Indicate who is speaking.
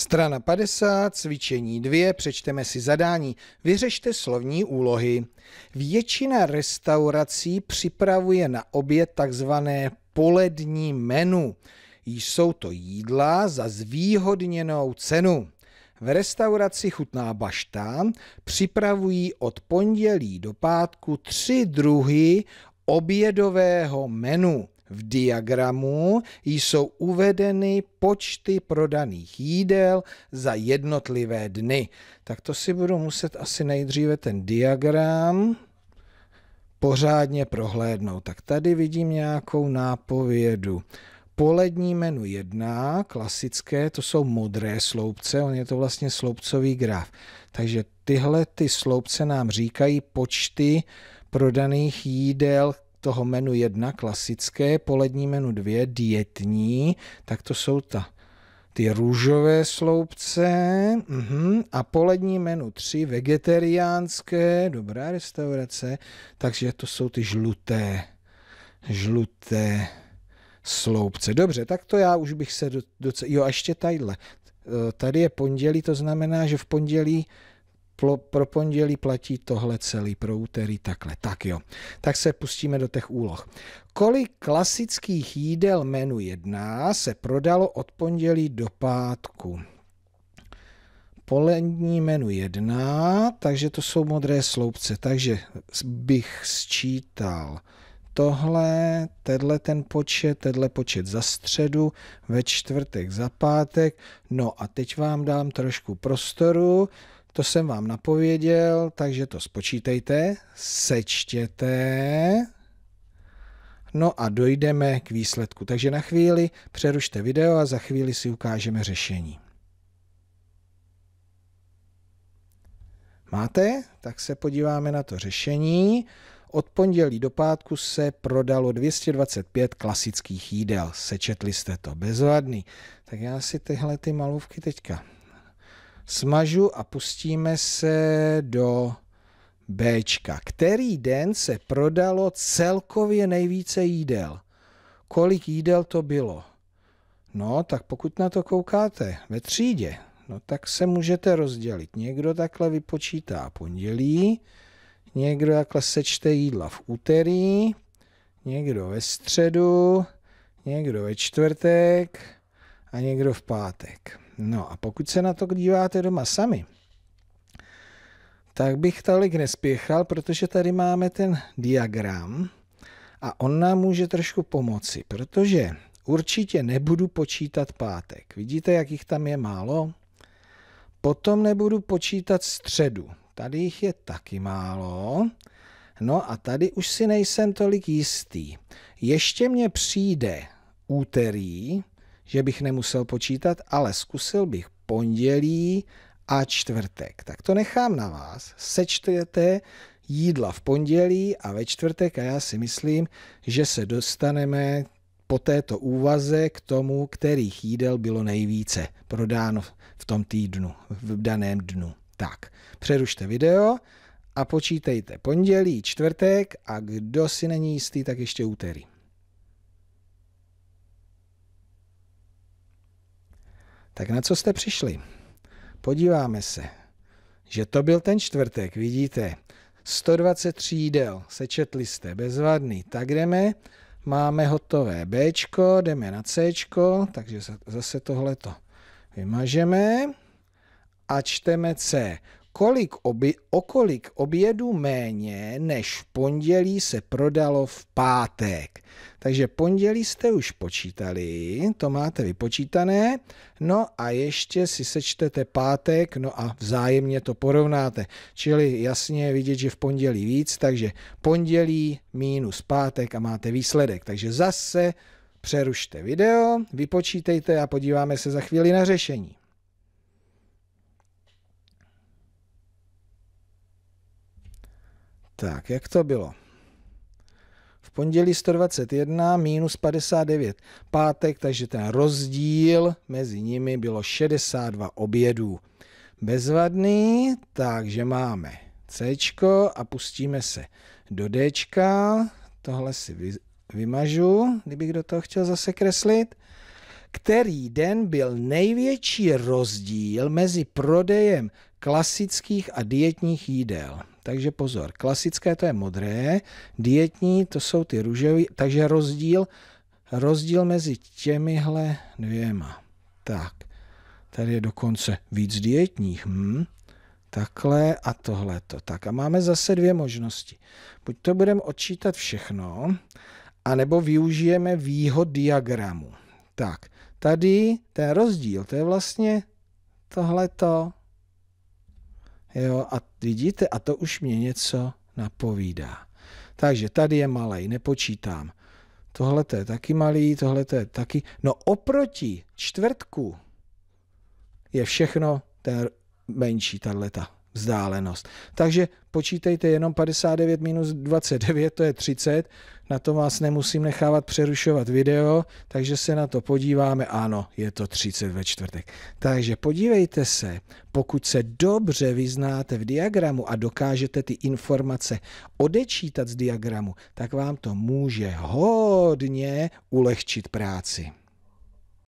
Speaker 1: Strana 50, cvičení 2, přečteme si zadání. Vyřešte slovní úlohy. Většina restaurací připravuje na oběd takzvané polední menu. Jsou to jídla za zvýhodněnou cenu. V restauraci Chutná bašta připravují od pondělí do pátku tři druhy obědového menu. V diagramu jsou uvedeny počty prodaných jídel za jednotlivé dny. Tak to si budu muset asi nejdříve ten diagram pořádně prohlédnout. Tak tady vidím nějakou nápovědu. Polední menu 1, klasické, to jsou modré sloupce, on je to vlastně sloupcový graf. Takže tyhle ty sloupce nám říkají počty prodaných jídel toho menu 1 klasické, polední menu 2 dietní, tak to jsou ta ty růžové sloupce uh-huh. a polední menu 3 vegetariánské, dobrá restaurace, takže to jsou ty žluté, žluté sloupce. Dobře, tak to já už bych se docela... Jo, a ještě tadyhle. E, tady je pondělí, to znamená, že v pondělí pro, pro pondělí platí tohle celý, pro úterý takhle. Tak jo, tak se pustíme do těch úloh. Kolik klasických jídel menu 1 se prodalo od pondělí do pátku? Polední menu 1, takže to jsou modré sloupce, takže bych sčítal tohle, tenhle ten počet, tenhle počet za středu, ve čtvrtek za pátek. No a teď vám dám trošku prostoru, to jsem vám napověděl, takže to spočítejte, sečtěte, no a dojdeme k výsledku. Takže na chvíli přerušte video a za chvíli si ukážeme řešení. Máte? Tak se podíváme na to řešení. Od pondělí do pátku se prodalo 225 klasických jídel. Sečetli jste to, bezvadný. Tak já si tyhle ty malůvky teďka smažu a pustíme se do B. Který den se prodalo celkově nejvíce jídel? Kolik jídel to bylo? No, tak pokud na to koukáte ve třídě, no tak se můžete rozdělit. Někdo takhle vypočítá pondělí, někdo takhle sečte jídla v úterý, někdo ve středu, někdo ve čtvrtek a někdo v pátek. No a pokud se na to díváte doma sami, tak bych tolik nespěchal, protože tady máme ten diagram a on nám může trošku pomoci, protože určitě nebudu počítat pátek. Vidíte, jak jich tam je málo? Potom nebudu počítat středu. Tady jich je taky málo. No a tady už si nejsem tolik jistý. Ještě mně přijde úterý, že bych nemusel počítat, ale zkusil bych pondělí a čtvrtek. Tak to nechám na vás. Sečtěte jídla v pondělí a ve čtvrtek a já si myslím, že se dostaneme po této úvaze k tomu, kterých jídel bylo nejvíce prodáno v tom týdnu, v daném dnu. Tak, přerušte video a počítejte pondělí, čtvrtek a kdo si není jistý, tak ještě úterý. Tak na co jste přišli? Podíváme se. Že to byl ten čtvrtek, vidíte. 123 jídel, sečetli jste, bezvadný. Tak jdeme, máme hotové B, jdeme na C, takže zase tohleto vymažeme a čteme C kolik oby, o kolik obědů méně, než v pondělí se prodalo v pátek. Takže pondělí jste už počítali, to máte vypočítané, no a ještě si sečtete pátek, no a vzájemně to porovnáte. Čili jasně je vidět, že v pondělí víc, takže pondělí minus pátek a máte výsledek. Takže zase přerušte video, vypočítejte a podíváme se za chvíli na řešení. Tak, jak to bylo? V pondělí 121 minus 59 pátek, takže ten rozdíl mezi nimi bylo 62 obědů. Bezvadný, takže máme C a pustíme se do D. Tohle si vy, vymažu, kdybych do toho chtěl zase kreslit. Který den byl největší rozdíl mezi prodejem klasických a dietních jídel? Takže pozor, klasické to je modré, dietní to jsou ty růžové, takže rozdíl, rozdíl mezi těmihle dvěma. Tak, tady je dokonce víc dietních. Hm? Takhle a tohleto. Tak a máme zase dvě možnosti. Buď to budeme odčítat všechno, anebo využijeme výhod diagramu. Tak, tady ten rozdíl, to je vlastně tohleto, Jo, a vidíte, a to už mě něco napovídá. Takže tady je malý, nepočítám. Tohle je taky malý, tohle je taky. No oproti čtvrtku je všechno ten menší, tato vzdálenost. Takže počítejte jenom 59 minus 29, to je 30, na to vás nemusím nechávat přerušovat video, takže se na to podíváme. Ano, je to 30 ve čtvrtek. Takže podívejte se, pokud se dobře vyznáte v diagramu a dokážete ty informace odečítat z diagramu, tak vám to může hodně ulehčit práci.